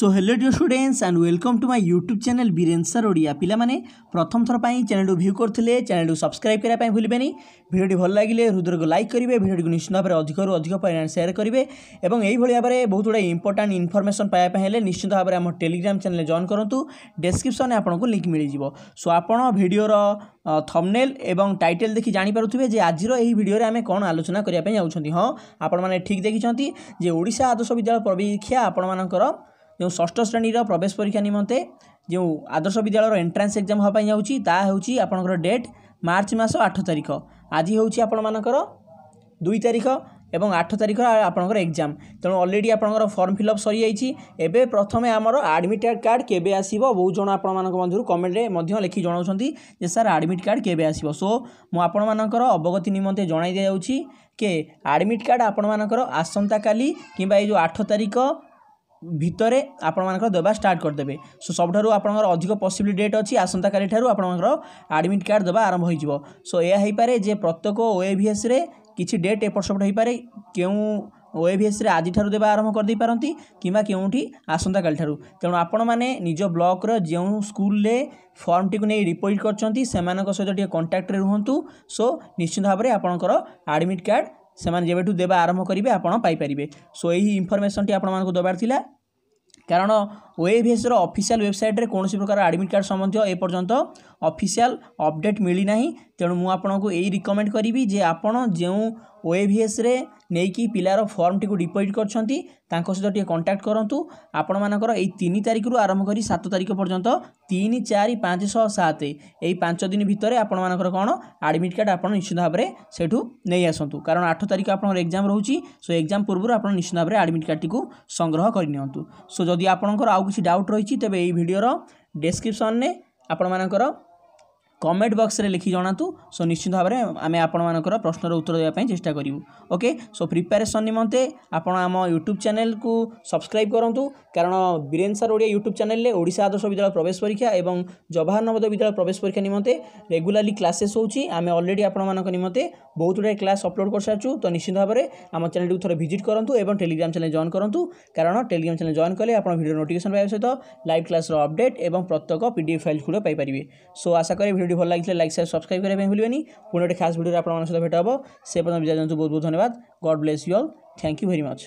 so hello dear students and welcome to my YouTube channel Biren sir Odia ପିଲାମାନେ ପ୍ରଥମ ଥର ପାଇଁ ଚ୍ୟାନେଲ୍କୁ ଭ୍ୟୁ କରିଥିଲେ ଚ୍ୟାନେଲ୍କୁ ସବସ୍କ୍ରାଇବ୍ କରିବା ପାଇଁ ଭୁଲିବେନି ଭିଡ଼ିଓଟି ଭଲ ଲାଗିଲେ ହୃଦୟକୁ ଲାଇକ୍ କରିବେ ଭିଡ଼ିଓଟିକୁ ନିଶ୍ଚିତ ଭାବରେ ଅଧିକରୁ ଅଧିକ ପରିମାଣରେ ସେୟାର କରିବେ ଏବଂ ଏହିଭଳି ଭାବରେ ବହୁତ ଗୁଡ଼ିଏ ଇମ୍ପୋର୍ଟାଣ୍ଟ ଇନଫର୍ମେସନ୍ ପାଇବା ପାଇଁ ହେଲେ ନିଶ୍ଚିତ ଭାବରେ ଆମ ଟେଲିଗ୍ରାମ୍ ଚ୍ୟାନେଲ୍ ଜଏନ୍ କରନ୍ତୁ ଡେସ୍କ୍ରିପ୍ସନ୍ରେ ଆପଣଙ୍କୁ ଲିଙ୍କ୍ ମିଳିଯିବ ସୋ ଆପଣ ଭିଡ଼ିଓର থমনেল এবং টাইটেল দেখি জাঁপারে যে আজির এই ভিডিওরে আমি কোণ আলোচনা করা যাচ্ছি হ্যাঁ আপনার ঠিক দেখি যে ওড়শা আদর্শ বিদ্যালয় পরীক্ষা আপনার ଯେଉଁ ଷଷ୍ଠ ଶ୍ରେଣୀର ପ୍ରବେଶ ପରୀକ୍ଷା ନିମନ୍ତେ ଯେଉଁ ଆଦର୍ଶ ବିଦ୍ୟାଳୟର ଏଣ୍ଟ୍ରାନ୍ସ ଏକ୍ଜାମ୍ ହେବା ପାଇଁ ଯାଉଛି ତାହା ହେଉଛି ଆପଣଙ୍କର ଡେଟ୍ ମାର୍ଚ୍ଚ ମାସ ଆଠ ତାରିଖ ଆଜି ହେଉଛି ଆପଣମାନଙ୍କର ଦୁଇ ତାରିଖ ଏବଂ ଆଠ ତାରିଖ ଆପଣଙ୍କର ଏକ୍ଜାମ୍ ତେଣୁ ଅଲରେଡ଼ି ଆପଣଙ୍କର ଫର୍ମ ଫିଲ୍ଅପ୍ ସରିଯାଇଛି ଏବେ ପ୍ରଥମେ ଆମର ଆଡ଼ମିଟ୍ କାର୍ଡ଼ କେବେ ଆସିବ ବହୁତ ଜଣ ଆପଣମାନଙ୍କ ମଧ୍ୟରୁ କମେଣ୍ଟରେ ମଧ୍ୟ ଲେଖି ଜଣାଉଛନ୍ତି ଯେ ସାର୍ ଆଡ଼ମିଟ୍ କାର୍ଡ଼ କେବେ ଆସିବ ସୋ ମୁଁ ଆପଣମାନଙ୍କର ଅବଗତି ନିମନ୍ତେ ଜଣାଇ ଦିଆଯାଉଛି କେ ଆଡ଼ମିଟ୍ କାର୍ଡ଼ ଆପଣମାନଙ୍କର ଆସନ୍ତାକାଲି କିମ୍ବା ଏଇ ଯେଉଁ ଆଠ ତାରିଖ ভিতরে ଆପଣମାନଙ୍କର ଦେବା ଷ୍ଟାର୍ଟ କରିଦେବେ ସୋ ସବୁଠାରୁ ଆପଣଙ୍କର ଅଧିକ ପସିବିଲି ଡେଟ୍ ଅଛି ଆସନ୍ତାକାଲିଠାରୁ ଆପଣଙ୍କର ଆଡ଼ମିଟ୍ କାର୍ଡ଼ ଦେବା ଆରମ୍ଭ ହୋଇଯିବ ସୋ ଏହା ହୋଇପାରେ ଯେ ପ୍ରତ୍ୟେକ ଓଏଭିଏସ୍ରେ କିଛି ଡେଟ୍ ଏପଟ ସେପଟ ହୋଇପାରେ କେଉଁ ওএভিএসরে আজিঠার দেবা আরম্ভ করে পারতি কিংবা কেউটি আসন্তকাল ঠার তেমন আপন মানে নিজ ব্লকর যে স্কুলে ফর্মটি নিয়ে রিপোর্ট করছেন সে সহ টিকি কন্টাক্টরে রুহতু সো নিশ্চিত ভাবে আপনার আডমিট কার্ড ସେମାନେ ଯେବେଠୁ ଦେବା ଆରମ୍ଭ କରିବେ ଆପଣ ପାଇପାରିବେ ସୋ ଏହି ଇନଫର୍ମେସନ୍ଟି ଆପଣମାନଙ୍କୁ ଦେବାର ଥିଲା କାରଣ ওଏଭିଏସ୍ର ଅଫିସିଆଲ୍ ୱେବସାଇଟ୍ରେ କୌଣସି ପ୍ରକାର ଆଡ଼ମିଟ୍ କାର୍ଡ଼ ସମ୍ବନ୍ଧୀୟ ଏପର୍ଯ୍ୟନ୍ତ ଅଫିସିଆଲ୍ ଅପଡ଼େଟ୍ ମିଳିନାହିଁ ତେଣୁ ମୁଁ ଆପଣଙ୍କୁ ଏଇ ରିକମେଣ୍ଡ କରିବି ଯେ ଆପଣ ଯେଉଁ ଓଏଭିଏସ୍ରେ ନେଇକି ପିଲାର ଫର୍ମଟିକୁ ଡିପୋଜିଟ୍ କରିଛନ୍ତି ତାଙ୍କ ସହିତ ଟିକେ କଣ୍ଟାକ୍ଟ କରନ୍ତୁ ଆପଣମାନଙ୍କର ଏଇ ତିନି ତାରିଖରୁ ଆରମ୍ଭ କରି ସାତ ତାରିଖ ପର୍ଯ୍ୟନ୍ତ ତିନି ଚାରି ପାଞ୍ଚ ଛଅ ସାତ ଏଇ ପାଞ୍ଚ ଦିନ ଭିତରେ ଆପଣମାନଙ୍କର କ'ଣ ଆଡ଼ମିଟ୍ କାର୍ଡ଼ ଆପଣ ନିଶ୍ଚିତ ଭାବରେ ସେଠୁ ନେଇ ଆସନ୍ତୁ କାରଣ ଆଠ ତାରିଖ ଆପଣଙ୍କର ଏକ୍ଜାମ୍ ରହୁଛି ସୋ ଏକ୍ଜାମ୍ ପୂର୍ବରୁ ଆପଣ ନିଶ୍ଚିତ ଭାବରେ ଆଡ଼ମିଟ୍ କାର୍ଡ଼ଟିକୁ ସଂଗ୍ରହ କରିନିଅନ୍ତୁ ସୋ ଯଦି ଆପଣଙ୍କର ଆଉ সি ডাউট রইছি তebe এই ভিডিওর ডেসক্রিপশন নে আপন মানা করো কমেন্ট বক্সরে লিখি জনাতু সো নিশ্চিত ভাবে আমি আপনার প্রশ্নর উত্তর দেওয়া চেষ্টা করবু ওকে সো প্রিপারেসন নিমন্তে আপনার আমার ইউট্যুব চ্যানেলকু সবসক্রাইব করতু কারণ বীরেন স্যার ওড়িয়া ইউট্যুব চ্যানেলে ওড়শা আদর্শ বিদ্যালয় প্রবেশ পরীক্ষা এবং জওয়াহর নবোদয় বিদ্যালয় প্রবেশ পরীক্ষা নিমন্তে রেগুলারলি ক্লাসেস হচ্ছে আমি অলরেডি আপনার নিমন্তে বহুত গুড়ায় ক্লাস অপলোড করে সারিছু তো নিশ্চিত ভাবে আমার চ্যানেলটি থরে ভিজিট করতু এবং টেলিগ্রাম চ্যানেল জয়েন করতু কারণ টেলিগ্রাম চ্যানেল জয়েন কলে আপনার ভিডিও নোটিফিকেসন পাওয়া সহ লাইভ ক্লাসর অপডেট এবং প্রত্যেক পিডিএফ ফাইল গুলো পাইপারে সো আশা করি ভিডিও ভিডিও লাগিলে লাইক সাই সাবস্ক্রাইব করে বেল আইকনটি ভুলবেন নি পুনর একটা ক্লাস ভিডিওর আপন মন সাথে भेट হব সে পর্যন্ত বিদায় জানந்து বহুত বহুত ধন্যবাদ God bless you all thank you very much